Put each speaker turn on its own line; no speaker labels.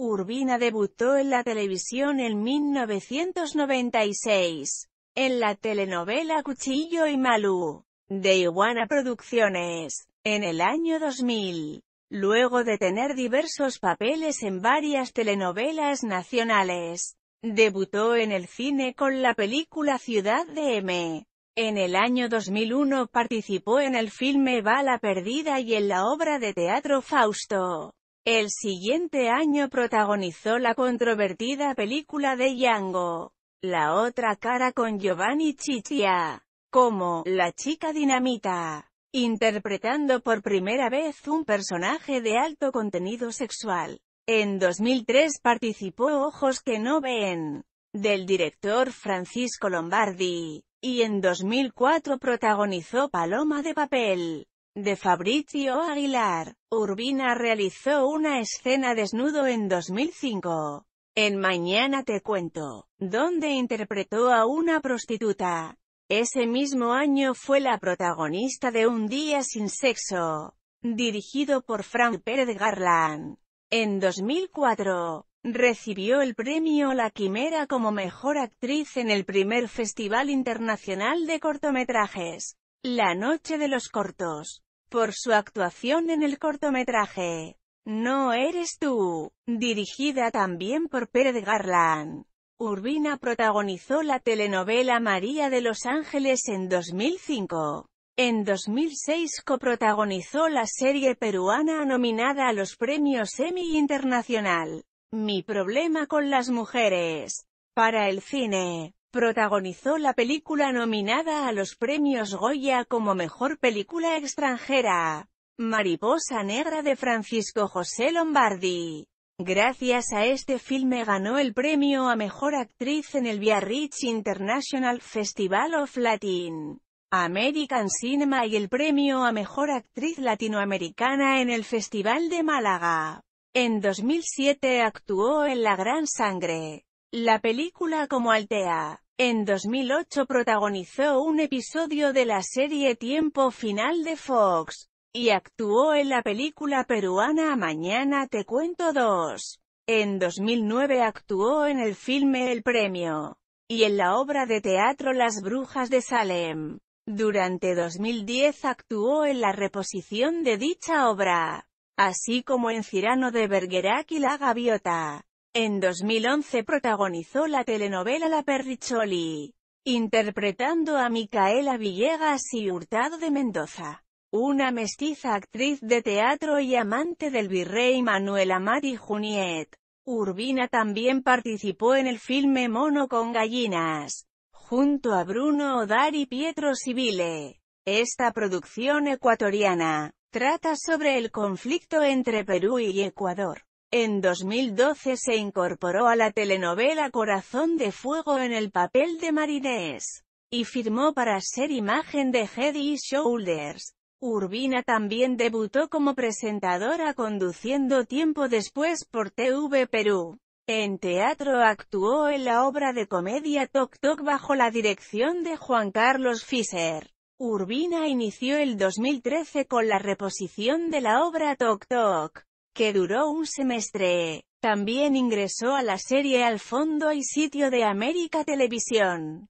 Urbina debutó en la televisión en 1996, en la telenovela Cuchillo y Malú, de Iguana Producciones, en el año 2000. Luego de tener diversos papeles en varias telenovelas nacionales, debutó en el cine con la película Ciudad de M. En el año 2001 participó en el filme Bala Perdida y en la obra de teatro Fausto. El siguiente año protagonizó la controvertida película de Django, La otra cara con Giovanni Chichia, como La chica dinamita, interpretando por primera vez un personaje de alto contenido sexual. En 2003 participó Ojos que no ven, del director Francisco Lombardi, y en 2004 protagonizó Paloma de papel de Fabrizio Aguilar. Urbina realizó una escena desnudo en 2005. En Mañana te cuento, donde interpretó a una prostituta. Ese mismo año fue la protagonista de Un día sin sexo, dirigido por Frank Pérez Garland. En 2004, recibió el premio La Quimera como mejor actriz en el primer Festival Internacional de Cortometrajes, La Noche de los Cortos por su actuación en el cortometraje No eres tú, dirigida también por Pérez Garland. Urbina protagonizó la telenovela María de Los Ángeles en 2005. En 2006 coprotagonizó la serie peruana nominada a los premios Emmy Internacional. Mi problema con las mujeres. Para el cine. Protagonizó la película nominada a los premios Goya como Mejor Película Extranjera, Mariposa Negra de Francisco José Lombardi. Gracias a este filme ganó el premio a Mejor Actriz en el Biarritz International Festival of Latin American Cinema y el premio a Mejor Actriz Latinoamericana en el Festival de Málaga. En 2007 actuó en La Gran Sangre. La película como Altea. En 2008 protagonizó un episodio de la serie Tiempo Final de Fox, y actuó en la película peruana Mañana te cuento dos. En 2009 actuó en el filme El Premio, y en la obra de teatro Las Brujas de Salem. Durante 2010 actuó en la reposición de dicha obra, así como en Cirano de Bergerac y La Gaviota. En 2011 protagonizó la telenovela La Perricholi, interpretando a Micaela Villegas y Hurtado de Mendoza, una mestiza actriz de teatro y amante del virrey Manuel Amati Juniet. Urbina también participó en el filme Mono con gallinas, junto a Bruno Odar y Pietro Sibile. Esta producción ecuatoriana, trata sobre el conflicto entre Perú y Ecuador. En 2012 se incorporó a la telenovela Corazón de Fuego en el papel de Marinés, y firmó para ser imagen de Head Shoulders. Urbina también debutó como presentadora conduciendo tiempo después por TV Perú. En teatro actuó en la obra de comedia Tok Tok bajo la dirección de Juan Carlos Fischer. Urbina inició el 2013 con la reposición de la obra Tok Tok que duró un semestre. También ingresó a la serie Al fondo y sitio de América Televisión.